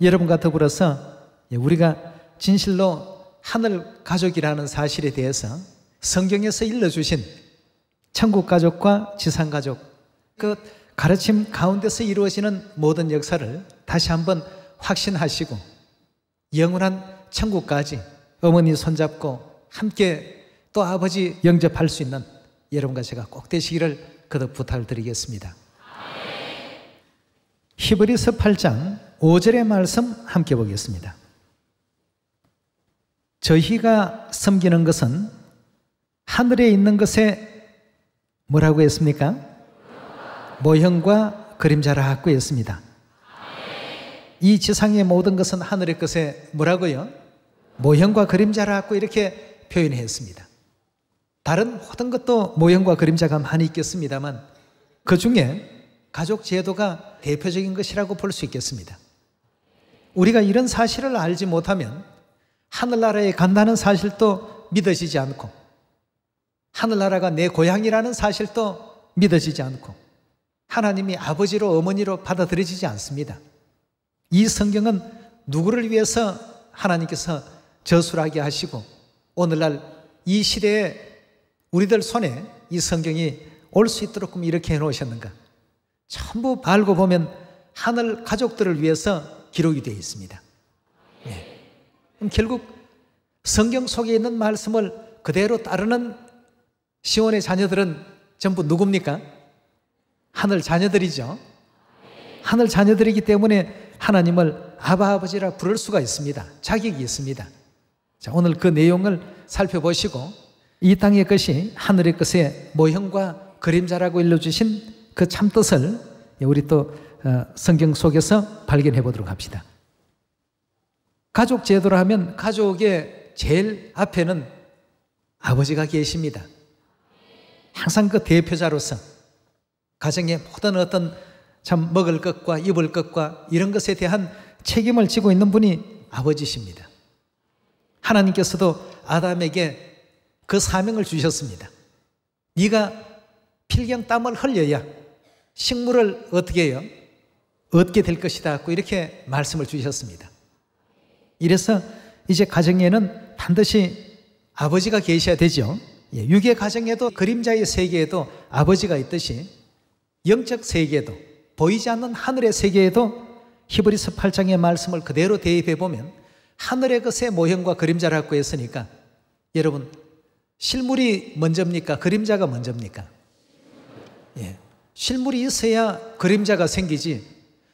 여러분과 더불어서 예, 우리가 진실로 하늘 가족이라는 사실에 대해서 성경에서 일러주신 천국 가족과 지상 가족 그 가르침 가운데서 이루어지는 모든 역사를 다시 한번 확신하시고 영원한 천국까지 어머니 손잡고 함께 또 아버지 영접할 수 있는 여러분과 제가 꼭 되시기를 그도 부탁드리겠습니다. 히브리서 8장 5절의 말씀 함께 보겠습니다. 저희가 섬기는 것은 하늘에 있는 것에 뭐라고 했습니까? 모형과 그림자라 하고 했습니다. 이 지상의 모든 것은 하늘의 것에 뭐라고요? 모형과 그림자라 하고 이렇게 표현했습니다. 다른 모든 것도 모형과 그림자가 많이 있겠습니다만 그 중에 가족 제도가 대표적인 것이라고 볼 수 있겠습니다. 우리가 이런 사실을 알지 못하면 하늘나라에 간다는 사실도 믿어지지 않고 하늘나라가 내 고향이라는 사실도 믿어지지 않고 하나님이 아버지로 어머니로 받아들여지지 않습니다. 이 성경은 누구를 위해서 하나님께서 저술하게 하시고 오늘날 이 시대에 우리들 손에 이 성경이 올 수 있도록 이렇게 해 놓으셨는가? 전부 알고 보면 하늘 가족들을 위해서 기록이 되어 있습니다. 네. 그럼 결국 성경 속에 있는 말씀을 그대로 따르는 시온의 자녀들은 전부 누굽니까? 하늘 자녀들이죠. 하늘 자녀들이기 때문에 하나님을 아바 아버지라 부를 수가 있습니다. 자격이 있습니다. 자, 오늘 그 내용을 살펴보시고 이 땅의 것이 하늘의 것의 모형과 그림자라고 일러주신 그 참뜻을 우리 또 어, 성경 속에서 발견해 보도록 합시다. 가족 제도를 하면 가족의 제일 앞에는 아버지가 계십니다. 항상 그 대표자로서 가정의 모든 어떤 참 먹을 것과 입을 것과 이런 것에 대한 책임을 지고 있는 분이 아버지십니다. 하나님께서도 아담에게 그 사명을 주셨습니다. 네가 필경 땀을 흘려야 식물을 어떻게 해요? 얻게 될 것이다. 이렇게 말씀을 주셨습니다. 이래서 이제 가정에는 반드시 아버지가 계셔야 되죠. 예, 육의 가정에도 그림자의 세계에도 아버지가 있듯이 영적 세계에도 보이지 않는 하늘의 세계에도 히브리서 8장의 말씀을 그대로 대입해 보면 하늘의 것의 모형과 그림자라고 했으니까 여러분 실물이 먼저입니까? 그림자가 먼저입니까? 예. 실물이 있어야 그림자가 생기지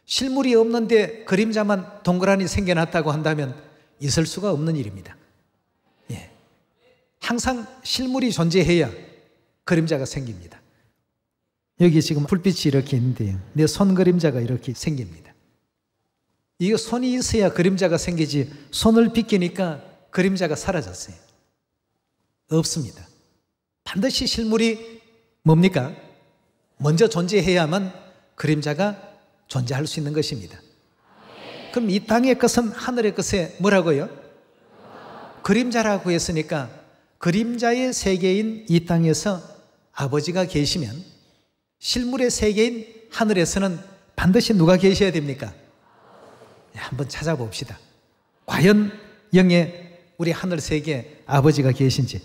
실물이 없는데 그림자만 동그라미 생겨났다고 한다면 있을 수가 없는 일입니다. 예. 항상 실물이 존재해야 그림자가 생깁니다. 여기 지금 불빛이 이렇게 있는데요. 내 손 그림자가 이렇게 생깁니다. 이거 손이 있어야 그림자가 생기지 손을 비끼니까 그림자가 사라졌어요. 없습니다. 반드시 실물이 뭡니까? 먼저 존재해야만 그림자가 존재할 수 있는 것입니다. 그럼 이 땅의 것은 하늘의 것에 뭐라고요? 그림자라고 했으니까 그림자의 세계인 이 땅에서 아버지가 계시면 실물의 세계인 하늘에서는 반드시 누가 계셔야 됩니까? 예, 한번 찾아봅시다. 과연 영의 우리 하늘 세계 아버지가 계신지.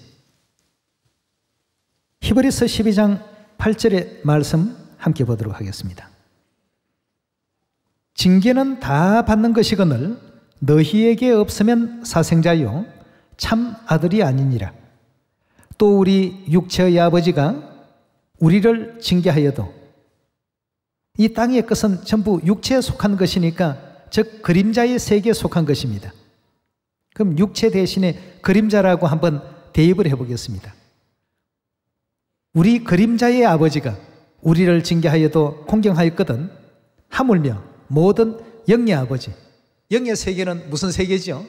히브리서 12장 8절의 말씀 함께 보도록 하겠습니다. 징계는 다 받는 것이거늘 너희에게 없으면 사생자요 참 아들이 아니니라. 또 우리 육체의 아버지가 우리를 징계하여도 이 땅의 것은 전부 육체에 속한 것이니까 즉 그림자의 세계에 속한 것입니다. 그럼 육체 대신에 그림자라고 한번 대입을 해보겠습니다. 우리 그림자의 아버지가 우리를 징계하여도 공경하였거든 하물며 모든 영의 아버지 영의 세계는 무슨 세계죠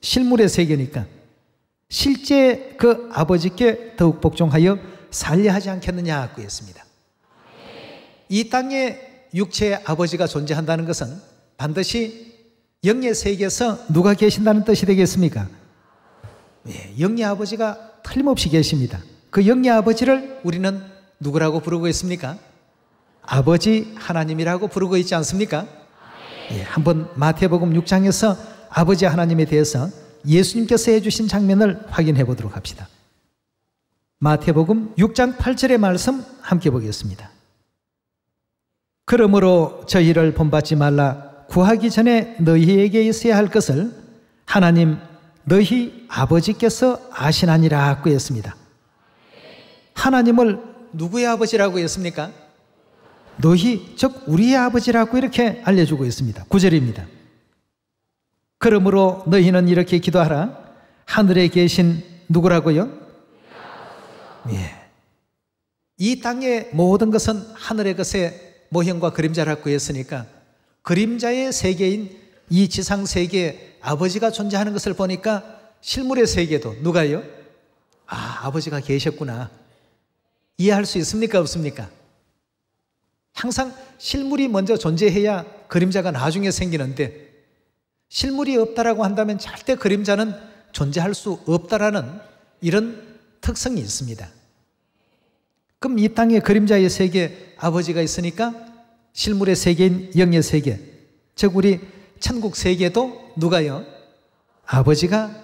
실물의 세계니까 실제 그 아버지께 더욱 복종하여 살려 하지 않겠느냐 하고 했습니다이 땅에 육체의 아버지가 존재한다는 것은 반드시 영의 세계에서 누가 계신다는 뜻이 되겠습니까? 예, 영의 아버지가 틀림없이 계십니다. 그영리 아버지를 우리는 누구라고 부르고 있습니까? 아버지 하나님이라고 부르고 있지 않습니까? 예, 한번 마태복음 6장에서 아버지 하나님에 대해서 예수님께서 해주신 장면을 확인해 보도록 합시다. 마태복음 6장 8절의 말씀 함께 보겠습니다. 그러므로 저희를 본받지 말라 구하기 전에 너희에게 있어야 할 것을 하나님 너희 아버지께서 아시나니라 구했습니다. 하나님을 누구의 아버지라고 했습니까? 너희, 즉, 우리의 아버지라고 이렇게 알려주고 있습니다. 구절입니다. 그러므로 너희는 이렇게 기도하라. 하늘에 계신 누구라고요? 예. 이 땅의 모든 것은 하늘의 것의 모형과 그림자라고 했으니까 그림자의 세계인 이 지상 세계에 아버지가 존재하는 것을 보니까 실물의 세계도 누가요? 아, 아버지가 계셨구나. 이해할 수 있습니까? 없습니까? 항상 실물이 먼저 존재해야 그림자가 나중에 생기는데 실물이 없다라고 한다면 절대 그림자는 존재할 수 없다라는 이런 특성이 있습니다. 그럼 이 땅에 그림자의 세계 아버지가 있으니까 실물의 세계인 영의 세계 즉 우리 천국 세계도 누가요? 아버지가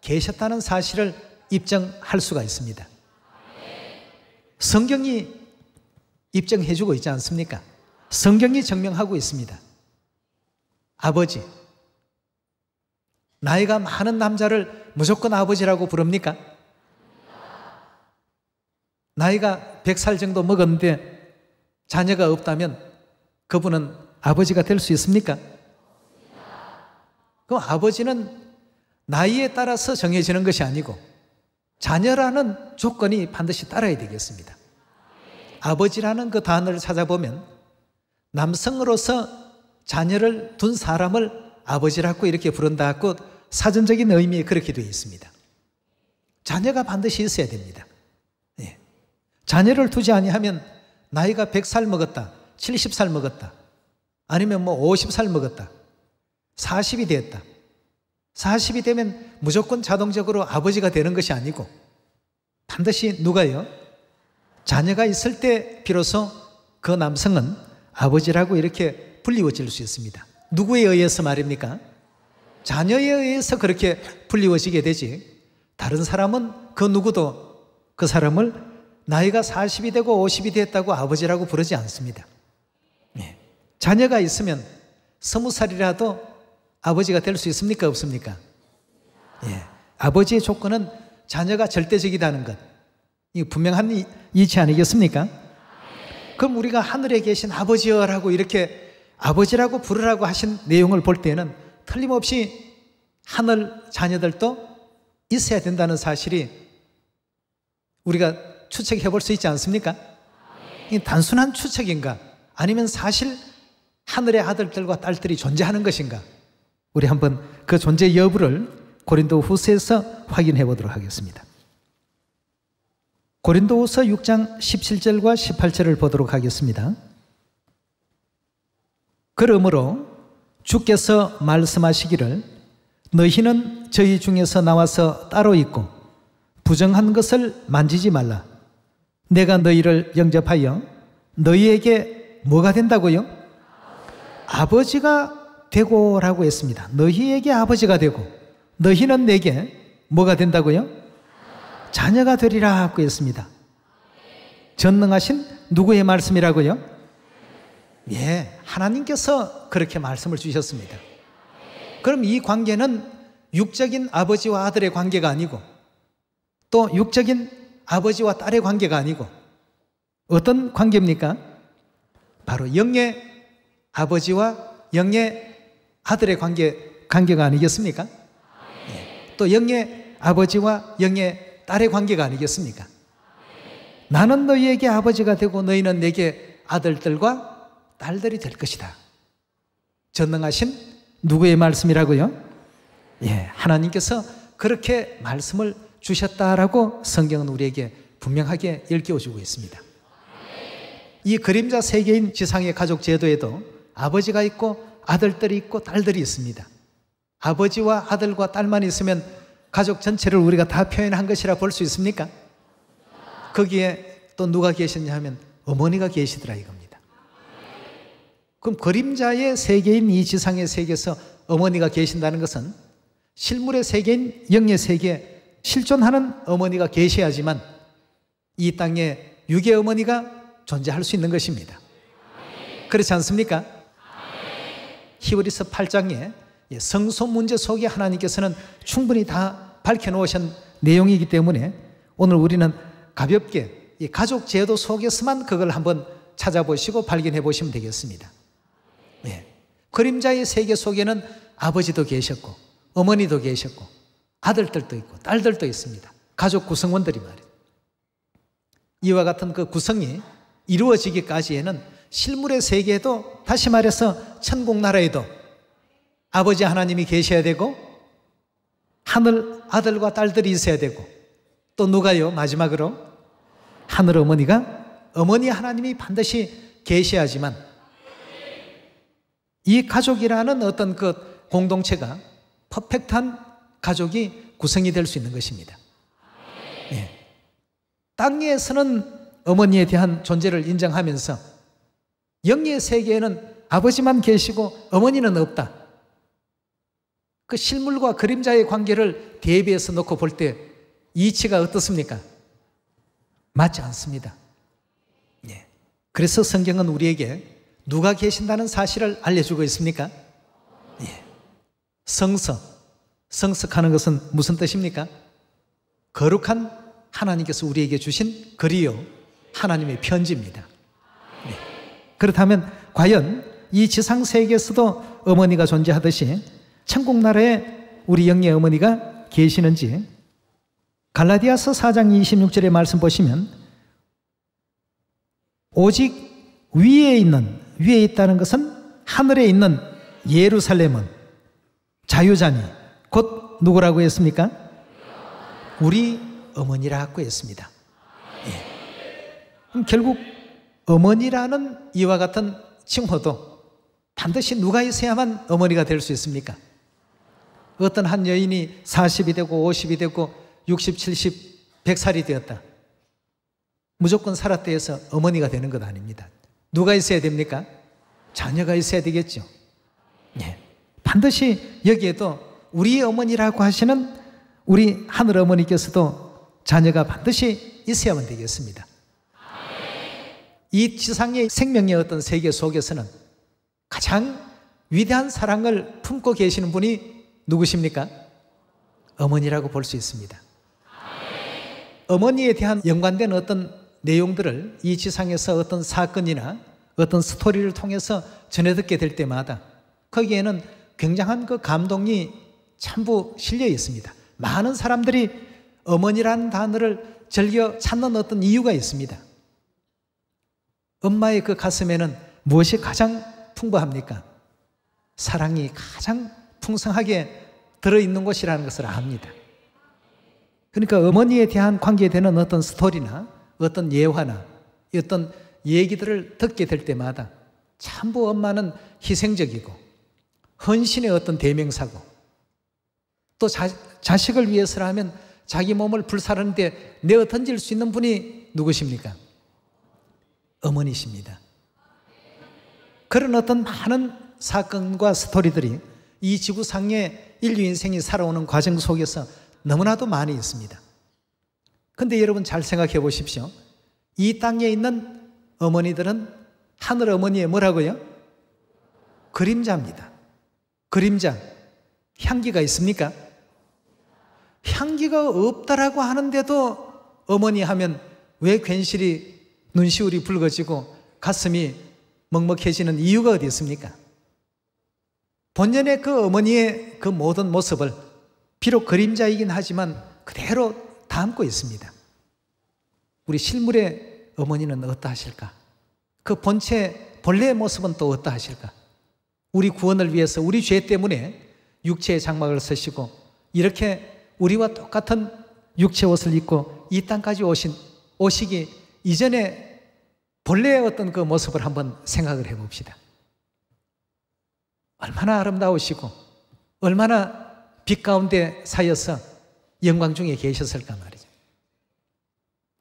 계셨다는 사실을 입증할 수가 있습니다. 성경이 입증해주고 있지 않습니까? 성경이 증명하고 있습니다. 아버지. 나이가 많은 남자를 무조건 아버지라고 부릅니까? 나이가 100살 정도 먹었는데 자녀가 없다면 그분은 아버지가 될 수 있습니까? 그럼 아버지는 나이에 따라서 정해지는 것이 아니고 자녀라는 조건이 반드시 따라야 되겠습니다. 아버지라는 그 단어를 찾아보면 남성으로서 자녀를 둔 사람을 아버지라고 이렇게 부른다고 사전적인 의미에 그렇게 되어 있습니다. 자녀가 반드시 있어야 됩니다. 예. 자녀를 두지 아니하면 나이가 100살 먹었다, 70살 먹었다, 아니면 뭐 50살 먹었다, 40이 되었다. 40이 되면 무조건 자동적으로 아버지가 되는 것이 아니고 반드시 누가요? 자녀가 있을 때 비로소 그 남성은 아버지라고 이렇게 불리워질 수 있습니다. 누구에 의해서 말입니까? 자녀에 의해서 그렇게 불리워지게 되지. 다른 사람은 그 누구도 그 사람을 나이가 40이 되고 50이 됐다고 아버지라고 부르지 않습니다. 예. 자녀가 있으면 스무 살이라도 아버지가 될 수 있습니까? 없습니까? 예. 아버지의 조건은 자녀가 절대적이다는 것. 이 분명한 이치 아니겠습니까? 그럼 우리가 하늘에 계신 아버지여라고 이렇게 아버지라고 부르라고 하신 내용을 볼 때는 틀림없이 하늘 자녀들도 있어야 된다는 사실이 우리가 추측해 볼 수 있지 않습니까? 이 단순한 추측인가? 아니면 사실 하늘의 아들들과 딸들이 존재하는 것인가? 우리 한번 그 존재 여부를 고린도 후서에서 확인해 보도록 하겠습니다. 고린도후서 6장 17절과 18절을 보도록 하겠습니다. 그러므로 주께서 말씀하시기를 너희는 저희 중에서 나와서 따로 있고 부정한 것을 만지지 말라. 내가 너희를 영접하여 너희에게 뭐가 된다고요? 아버지가 되고라고 했습니다. 너희에게 아버지가 되고 너희는 내게 뭐가 된다고요? 자녀가 되리라고 했습니다. 전능하신 누구의 말씀이라고요? 예, 하나님께서 그렇게 말씀을 주셨습니다. 그럼 이 관계는 육적인 아버지와 아들의 관계가 아니고 또 육적인 아버지와 딸의 관계가 아니고 어떤 관계입니까? 바로 영의 아버지와 영의 아들의 관계, 관계가 아니겠습니까? 네. 또 영의 아버지와 영의 딸의 관계가 아니겠습니까? 나는 너희에게 아버지가 되고 너희는 내게 아들들과 딸들이 될 것이다. 전능하신 누구의 말씀이라고요? 예, 하나님께서 그렇게 말씀을 주셨다라고 성경은 우리에게 분명하게 일깨워주고 있습니다. 이 그림자 세계인 지상의 가족 제도에도 아버지가 있고 아들들이 있고 딸들이 있습니다. 아버지와 아들과 딸만 있으면 가족 전체를 우리가 다 표현한 것이라 볼 수 있습니까? 거기에 또 누가 계셨냐 하면 어머니가 계시더라 이겁니다. 그럼 그림자의 세계인 이 지상의 세계에서 어머니가 계신다는 것은 실물의 세계인 영의 세계에 실존하는 어머니가 계셔야지만 이 땅에 육의 어머니가 존재할 수 있는 것입니다. 그렇지 않습니까? 히브리서 8장에 예, 성소 문제 속에 하나님께서는 충분히 다 밝혀놓으신 내용이기 때문에 오늘 우리는 가볍게 가족 제도 속에서만 그걸 한번 찾아보시고 발견해 보시면 되겠습니다. 네. 그림자의 세계 속에는 아버지도 계셨고 어머니도 계셨고 아들들도 있고 딸들도 있습니다. 가족 구성원들이 말이에요. 이와 같은 그 구성이 이루어지기까지에는 실물의 세계에도 다시 말해서 천국 나라에도 아버지 하나님이 계셔야 되고 하늘 아들과 딸들이 있어야 되고 또 누가요? 마지막으로 하늘 어머니가 어머니 하나님이 반드시 계셔야지만 이 가족이라는 어떤 그 공동체가 퍼펙트한 가족이 구성이 될 수 있는 것입니다. 예. 땅에서는 어머니에 대한 존재를 인정하면서 영의 세계에는 아버지만 계시고 어머니는 없다. 그 실물과 그림자의 관계를 대비해서 놓고 볼 때 이치가 어떻습니까? 맞지 않습니다. 예. 그래서 성경은 우리에게 누가 계신다는 사실을 알려주고 있습니까? 예. 성석. 성석하는 것은 무슨 뜻입니까? 거룩한 하나님께서 우리에게 주신 글이요. 하나님의 편지입니다. 그렇다면 과연 이 지상 세계에서도 어머니가 존재하듯이 천국 나라에 우리 영의 어머니가 계시는지 갈라디아서 4장 26절의 말씀 보시면 오직 위에 있는 위에 있다는 것은 하늘에 있는 예루살렘은 자유자니 곧 누구라고 했습니까? 우리 어머니라고 했습니다. 예. 그럼 결국 어머니라는 이와 같은 칭호도 반드시 누가 있어야만 어머니가 될 수 있습니까? 어떤 한 여인이 40이 되고 50이 되고 60, 70, 100살이 되었다. 무조건 살았다 해서 어머니가 되는 것 아닙니다. 누가 있어야 됩니까? 자녀가 있어야 되겠죠. 예. 반드시 여기에도 우리 어머니라고 하시는 우리 하늘 어머니께서도 자녀가 반드시 있어야만 되겠습니다. 이 지상의 생명의 어떤 세계 속에서는 가장 위대한 사랑을 품고 계시는 분이 누구십니까? 어머니라고 볼 수 있습니다. 어머니에 대한 연관된 어떤 내용들을 이 지상에서 어떤 사건이나 어떤 스토리를 통해서 전해 듣게 될 때마다 거기에는 굉장한 그 감동이 참부 실려 있습니다. 많은 사람들이 어머니라는 단어를 즐겨 찾는 어떤 이유가 있습니다. 엄마의 그 가슴에는 무엇이 가장 풍부합니까? 사랑이 가장 풍성하게 들어있는 곳이라는 것을 압니다. 그러니까 어머니에 대한 관계되는 어떤 스토리나 어떤 예화나 어떤 얘기들을 듣게 될 때마다 참부 엄마는 희생적이고 헌신의 어떤 대명사고 또 자, 식을 위해서라면 자기 몸을 불사르는데 내어 던질 수 있는 분이 누구십니까? 어머니십니다. 그런 어떤 많은 사건과 스토리들이 이 지구상의 인류 인생이 살아오는 과정 속에서 너무나도 많이 있습니다. 근데 여러분 잘 생각해 보십시오. 이 땅에 있는 어머니들은 하늘 어머니의 뭐라고요? 그림자입니다. 그림자. 향기가 있습니까? 향기가 없다라고 하는데도 어머니 하면 왜 괜시리 눈시울이 붉어지고 가슴이 먹먹해지는 이유가 어디 있습니까? 본연의 그 어머니의 그 모든 모습을 비록 그림자이긴 하지만 그대로 담고 있습니다. 우리 실물의 어머니는 어떠하실까? 그 본체 본래의 모습은 또 어떠하실까? 우리 구원을 위해서 우리 죄 때문에 육체의 장막을 쓰시고 이렇게 우리와 똑같은 육체 옷을 입고 이 땅까지 오신 오시기 이전에 본래의 어떤 그 모습을 한번 생각을 해 봅시다. 얼마나 아름다우시고 얼마나 빛 가운데 사여서 영광 중에 계셨을까 말이죠.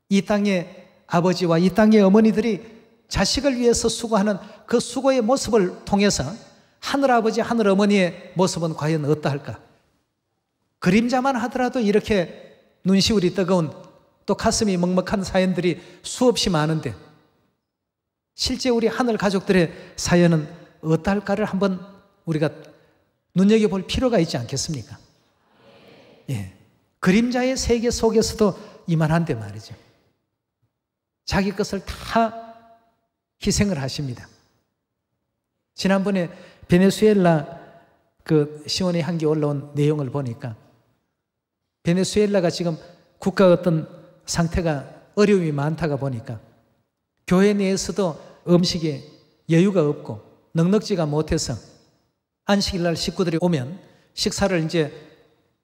이 땅의 아버지와 이 땅의 어머니들이 자식을 위해서 수고하는 그 수고의 모습을 통해서 하늘아버지, 하늘어머니의 모습은 과연 어떠할까? 그림자만 하더라도 이렇게 눈시울이 뜨거운 또 가슴이 먹먹한 사연들이 수없이 많은데 실제 우리 하늘 가족들의 사연은 어떨까를 한번 우리가 눈여겨볼 필요가 있지 않겠습니까? 예. 그림자의 세계 속에서도 이만한데 말이죠. 자기 것을 다 희생을 하십니다. 지난번에 베네수엘라 그 시원의 향기 올라온 내용을 보니까 베네수엘라가 지금 국가 어떤 상태가 어려움이 많다가 보니까 교회 내에서도 음식에 여유가 없고 넉넉지가 못해서 안식일 날 식구들이 오면 식사를 이제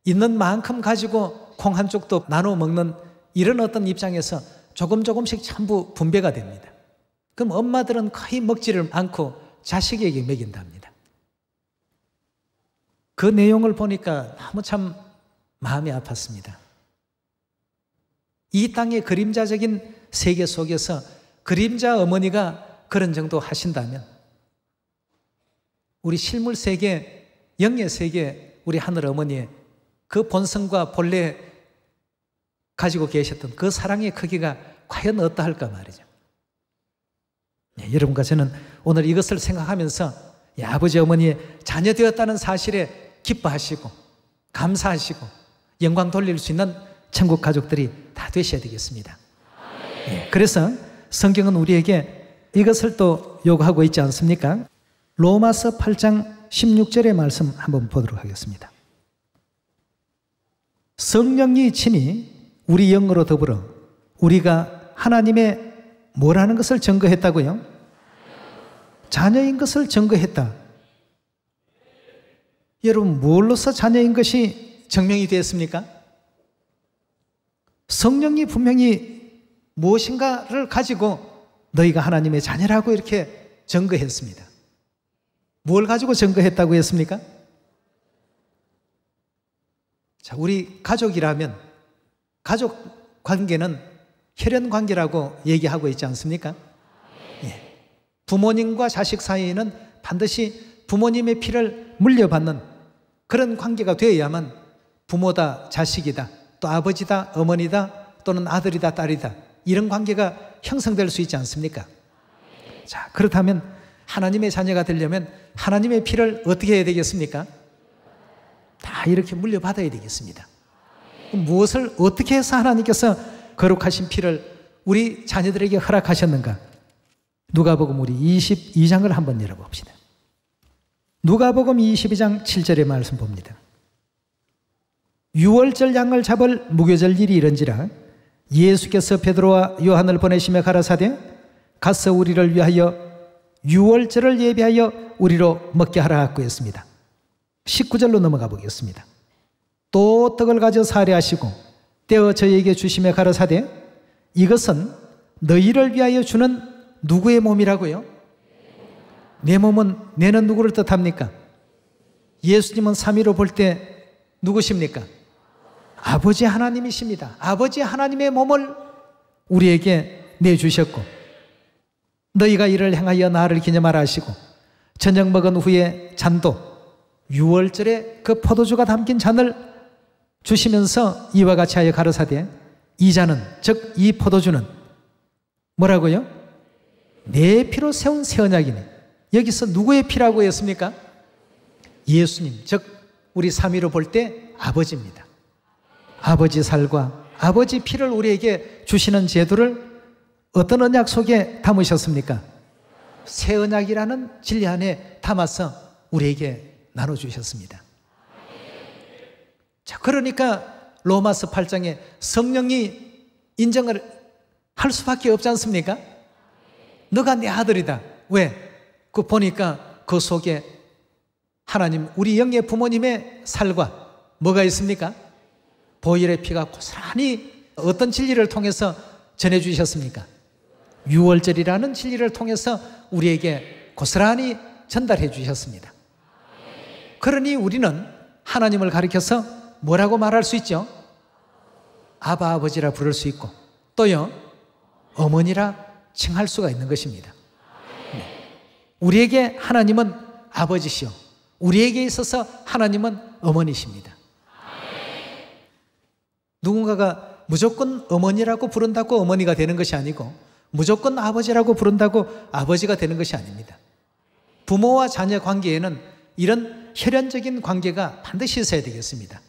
있는 만큼 가지고 콩 한쪽도 나눠 먹는 이런 어떤 입장에서 조금 조금씩 전부 분배가 됩니다. 그럼 엄마들은 거의 먹지를 않고 자식에게 먹인답니다. 그 내용을 보니까 너무 참 마음이 아팠습니다. 이 땅의 그림자적인 세계 속에서 그림자 어머니가 그런 정도 하신다면 우리 실물 세계, 영의 세계, 우리 하늘 어머니의 그 본성과 본래 가지고 계셨던 그 사랑의 크기가 과연 어떠할까 말이죠. 예, 여러분과 저는 오늘 이것을 생각하면서 예, 아버지 어머니의 자녀 되었다는 사실에 기뻐하시고 감사하시고 영광 돌릴 수 있는 천국 가족들이 다 되셔야 되겠습니다. 예, 그래서 성경은 우리에게 이것을 또 요구하고 있지 않습니까? 로마서 8장 16절의 말씀 한번 보도록 하겠습니다. 성령이 친히 우리 영으로 더불어 우리가 하나님의 뭐라는 것을 증거했다고요? 자녀인 것을 증거했다. 여러분, 뭘로서 자녀인 것이 증명이 되었습니까? 성령이 분명히 무엇인가를 가지고 너희가 하나님의 자녀라고 이렇게 증거했습니다. 뭘 가지고 증거했다고 했습니까? 자, 우리 가족이라면 가족 관계는 혈연 관계라고 얘기하고 있지 않습니까? 예. 부모님과 자식 사이에는 반드시 부모님의 피를 물려받는 그런 관계가 되어야만 부모다 자식이다 또 아버지다 어머니다 또는 아들이다 딸이다 이런 관계가 형성될 수 있지 않습니까? 자, 그렇다면 하나님의 자녀가 되려면 하나님의 피를 어떻게 해야 되겠습니까? 다 이렇게 물려받아야 되겠습니다. 무엇을 어떻게 해서 하나님께서 거룩하신 피를 우리 자녀들에게 허락하셨는가? 누가복음 우리 22장을 한번 열어봅시다. 누가복음 22장 7절의 말씀 봅니다. 6월절 양을 잡을 무교절 일이 이런지라 예수께서 베드로와 요한을 보내심에 가라사대 가서 우리를 위하여 유월절을 예비하여 우리로 먹게 하라 구했습니다. 19절로 넘어가 보겠습니다. 또 떡을 가져 사례하시고 떼어 저희에게 주심에 가라사대 이것은 너희를 위하여 주는 누구의 몸이라고요? 내 몸은 내는 누구를 뜻합니까? 예수님은 3위로 볼 때 누구십니까? 아버지 하나님이십니다. 아버지 하나님의 몸을 우리에게 내주셨고, 너희가 이를 행하여 나를 기념하라 하시고, 저녁 먹은 후에 잔도 6월절에 그 포도주가 담긴 잔을 주시면서 이와 같이 하여 가르사되, 이 잔은, 즉 이 포도주는 뭐라고요? 내 피로 세운 새 언약이니. 여기서 누구의 피라고 했습니까? 예수님, 즉 우리 삼위로 볼 때 아버지입니다. 아버지 살과 아버지 피를 우리에게 주시는 제도를 어떤 언약 속에 담으셨습니까? 새 언약이라는 진리 안에 담아서 우리에게 나눠주셨습니다. 자, 그러니까 로마서 8장에 성령이 인정을 할 수밖에 없지 않습니까? 너가 내 아들이다. 왜? 그 보니까 그 속에 하나님, 우리 영의 부모님의 살과 뭐가 있습니까? 보일의 피가 고스란히 어떤 진리를 통해서 전해주셨습니까? 6월절이라는 진리를 통해서 우리에게 고스란히 전달해 주셨습니다. 그러니 우리는 하나님을 가리켜서 뭐라고 말할 수 있죠? 아바 아버지라 부를 수 있고 또요 어머니라 칭할 수가 있는 것입니다. 네. 우리에게 하나님은 아버지시요. 우리에게 있어서 하나님은 어머니십니다. 누군가가 무조건 어머니라고 부른다고 어머니가 되는 것이 아니고 무조건 아버지라고 부른다고 아버지가 되는 것이 아닙니다. 부모와 자녀 관계에는 이런 혈연적인 관계가 반드시 있어야 되겠습니다.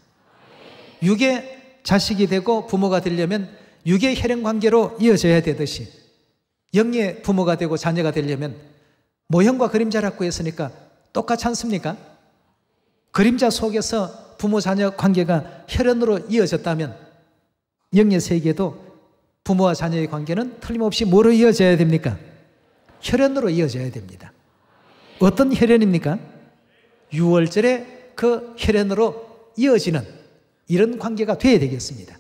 육의 자식이 되고 부모가 되려면 육의 혈연 관계로 이어져야 되듯이 영의 부모가 되고 자녀가 되려면 모형과 그림자라고 했으니까 똑같지 않습니까? 그림자 속에서 부모 자녀 관계가 혈연으로 이어졌다면 영의 세계도 부모와 자녀의 관계는 틀림없이 뭐로 이어져야 됩니까? 혈연으로 이어져야 됩니다. 어떤 혈연입니까? 6월절에 그 혈연으로 이어지는 이런 관계가 돼야 되겠습니다.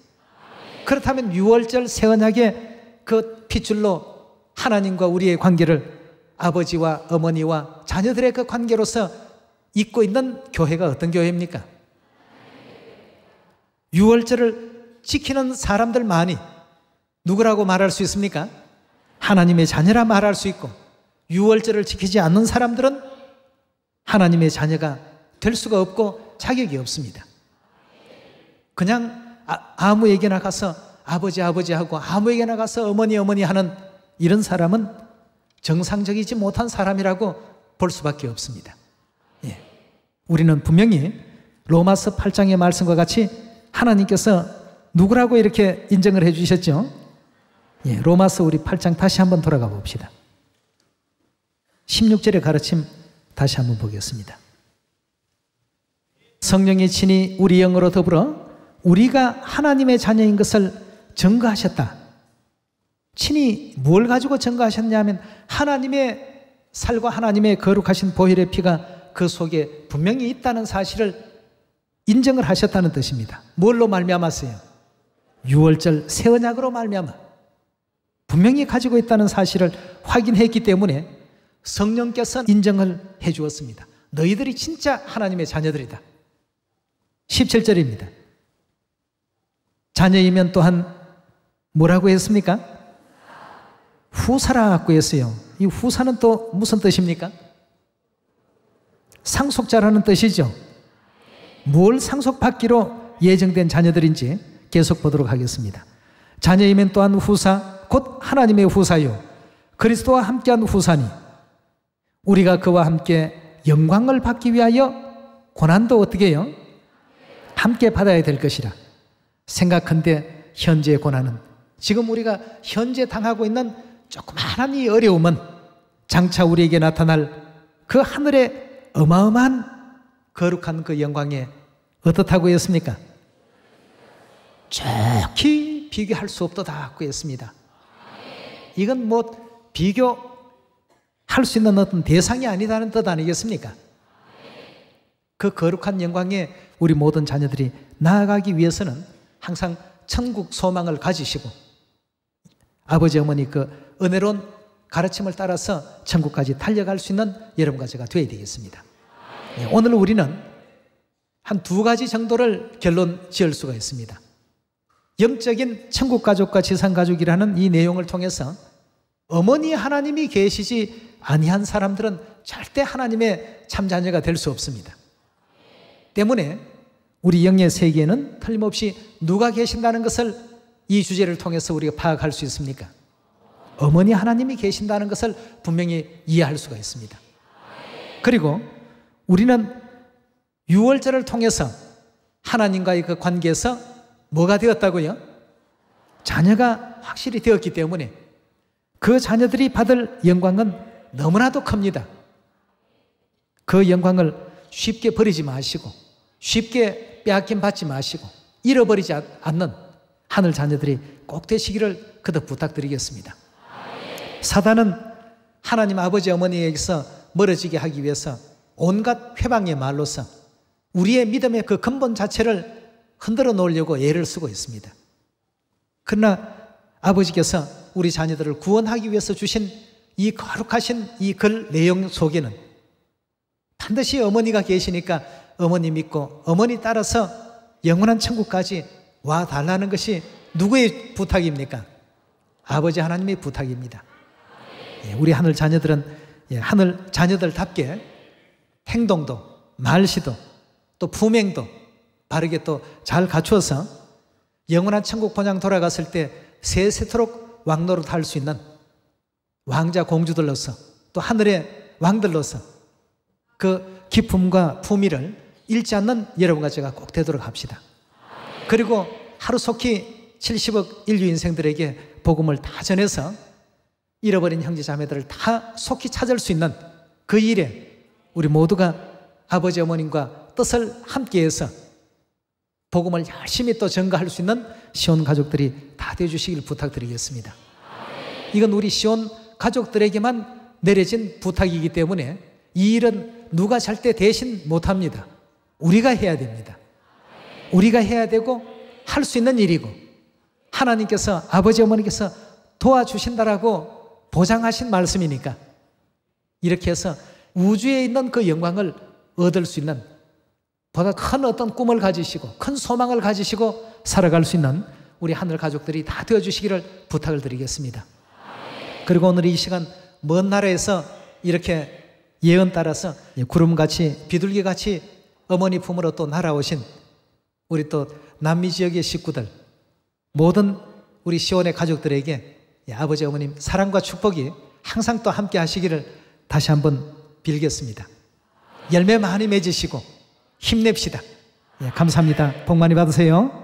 그렇다면 6월절 세언약의 그 핏줄로 하나님과 우리의 관계를 아버지와 어머니와 자녀들의 그 관계로서 잊고 있는 교회가 어떤 교회입니까? 6월절을 지키는 사람들만이 누구라고 말할 수 있습니까? 하나님의 자녀라 말할 수 있고 유월절을 지키지 않는 사람들은 하나님의 자녀가 될 수가 없고 자격이 없습니다. 그냥 아, 무에게나 가서 아버지 아버지 하고 아무에게나 가서 어머니 어머니 하는 이런 사람은 정상적이지 못한 사람이라고 볼 수밖에 없습니다. 예. 우리는 분명히 로마서 8장의 말씀과 같이 하나님께서 누구라고 이렇게 인정을 해 주셨죠? 예, 로마서 우리 8장 다시 한번 돌아가 봅시다. 16절의 가르침 다시 한번 보겠습니다. 성령의 친히 우리 영으로 더불어 우리가 하나님의 자녀인 것을 증거하셨다. 친히 뭘 가지고 증거하셨냐 하면 하나님의 살과 하나님의 거룩하신 보혈의 피가 그 속에 분명히 있다는 사실을 인정을 하셨다는 뜻입니다. 뭘로 말미암았어요? 6월절 새 언약으로 말미암아 분명히 가지고 있다는 사실을 확인했기 때문에 성령께서 인정을 해 주었습니다. 너희들이 진짜 하나님의 자녀들이다. 17절입니다. 자녀이면 또한 뭐라고 했습니까? 후사라 갖고 했어요. 이 후사는 또 무슨 뜻입니까? 상속자라는 뜻이죠. 뭘 상속받기로 예정된 자녀들인지 계속 보도록 하겠습니다. 자녀이면 또한 후사, 곧 하나님의 후사요. 그리스도와 함께한 후사니 우리가 그와 함께 영광을 받기 위하여 고난도 어떻게 해요? 함께 받아야 될 것이라 생각한데 현재의 고난은 지금 우리가 현재 당하고 있는 조그마한 이 어려움은 장차 우리에게 나타날 그 하늘의 어마어마한 거룩한 그 영광에 어떻다고 했습니까? 정확히 비교할 수 없다고 다 했습니다. 이건 뭐 비교할 수 있는 어떤 대상이 아니다는 뜻 아니겠습니까? 그 거룩한 영광에 우리 모든 자녀들이 나아가기 위해서는 항상 천국 소망을 가지시고 아버지 어머니 그 은혜로운 가르침을 따라서 천국까지 달려갈 수 있는 여러분 가지가 되어야 되겠습니다. 예, 오늘 우리는 한 두 가지 정도를 결론 지을 수가 있습니다. 영적인 천국 가족과 지상 가족이라는 이 내용을 통해서 어머니 하나님이 계시지 아니한 사람들은 절대 하나님의 참 자녀가 될 수 없습니다. 때문에 우리 영의 세계는 틀림없이 누가 계신다는 것을 이 주제를 통해서 우리가 파악할 수 있습니까? 어머니 하나님이 계신다는 것을 분명히 이해할 수가 있습니다. 그리고 우리는 6월절을 통해서 하나님과의 그 관계에서 뭐가 되었다고요? 자녀가 확실히 되었기 때문에 그 자녀들이 받을 영광은 너무나도 큽니다. 그 영광을 쉽게 버리지 마시고 쉽게 빼앗김 받지 마시고 잃어버리지 않는 하늘 자녀들이 꼭 되시기를 그득 부탁드리겠습니다. 사단은 하나님 아버지 어머니에게서 멀어지게 하기 위해서 온갖 회방의 말로서 우리의 믿음의 그 근본 자체를 흔들어 놓으려고 애를 쓰고 있습니다. 그러나 아버지께서 우리 자녀들을 구원하기 위해서 주신 이 거룩하신 이 글 내용 속에는 반드시 어머니가 계시니까 어머니 믿고 어머니 따라서 영원한 천국까지 와 달라는 것이 누구의 부탁입니까? 아버지 하나님의 부탁입니다. 예, 우리 하늘 자녀들은 예, 하늘 자녀들답게 행동도 말시도 또 품행도 바르게 또 잘 갖추어서 영원한 천국 본향 돌아갔을 때 세세토록 왕노로할수 있는 왕자 공주들로서 또 하늘의 왕들로서 그기쁨과 품위를 잃지 않는 여러분과 제가 꼭 되도록 합시다. 그리고 하루속히 70억 인류 인생들에게 복음을 다 전해서 잃어버린 형제 자매들을 다 속히 찾을 수 있는 그 일에 우리 모두가 아버지 어머님과 뜻을 함께해서 복음을 열심히 또 전가할 수 있는 시온 가족들이 다 되어주시길 부탁드리겠습니다. 이건 우리 시온 가족들에게만 내려진 부탁이기 때문에 이 일은 누가 잘 때 대신 못합니다. 우리가 해야 됩니다. 우리가 해야 되고 할 수 있는 일이고 하나님께서 아버지 어머니께서 도와주신다라고 보장하신 말씀이니까 이렇게 해서 우주에 있는 그 영광을 얻을 수 있는 보다 큰 어떤 꿈을 가지시고 큰 소망을 가지시고 살아갈 수 있는 우리 하늘 가족들이 다 되어 주시기를 부탁을 드리겠습니다. 그리고 오늘 이 시간 먼 나라에서 이렇게 예언 따라서 구름같이 비둘기같이 어머니 품으로 또 날아오신 우리 또 남미 지역의 식구들 모든 우리 시온의 가족들에게 아버지 어머님 사랑과 축복이 항상 또 함께 하시기를 다시 한번 빌겠습니다. 열매 많이 맺으시고 힘냅시다. 예, 감사합니다. 복 많이 받으세요.